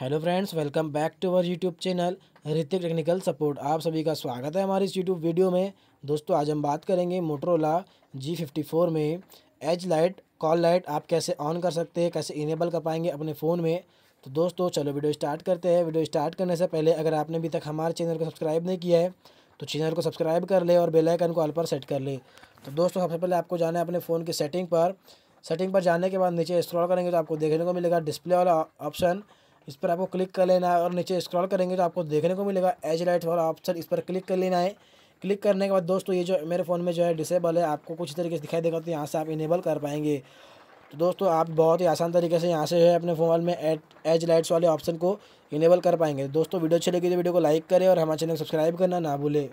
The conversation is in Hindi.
hello friends welcome back to our YouTube channel Hrithik technical support आप सभी का स्वागत है हमारे इस यूट्यूब वीडियो में दोस्तों आज हम बात करेंगे मोटरोला जी फिफ्टी फोर में एज लाइट कॉल लाइट आप कैसे ऑन कर सकते हैं कैसे इनेबल कर पाएंगे अपने फ़ोन में तो दोस्तों चलो वीडियो स्टार्ट करते हैं वीडियो स्टार्ट करने से पहले अगर आपने अभी तक हमारे चैनल को सब्सक्राइब नहीं किया है तो चैनल को सब्सक्राइब कर ले और बेलाइकन को ऑल पर सेट कर ले तो दोस्तों सबसे पहले आपको जाना है अपने फ़ोन की सेटिंग पर सेटिंग पर जाने के बाद नीचे स्क्रॉल करेंगे तो आपको देखने को मिलेगा डिस्प्ले वाला ऑप्शन इस पर आपको क्लिक कर लेना है और नीचे स्क्रॉल करेंगे तो आपको देखने को मिलेगा एज लाइट वाला ऑप्शन इस पर क्लिक कर लेना है क्लिक करने के बाद दोस्तों ये जो मेरे फ़ोन में जो है डिसेबल है आपको कुछ तरीके से दिखाई देगा तो यहाँ से आप इनेबल कर पाएंगे तो दोस्तों आप बहुत ही आसान तरीके से यहाँ से जो है अपने फोन में एज लाइट्स वाले ऑप्शन को इनेबल कर पाएंगे दोस्तों वीडियो अच्छी लगी तो वीडियो को लाइक करें और हमारे चैनल सब्सक्राइब करना ना भूलें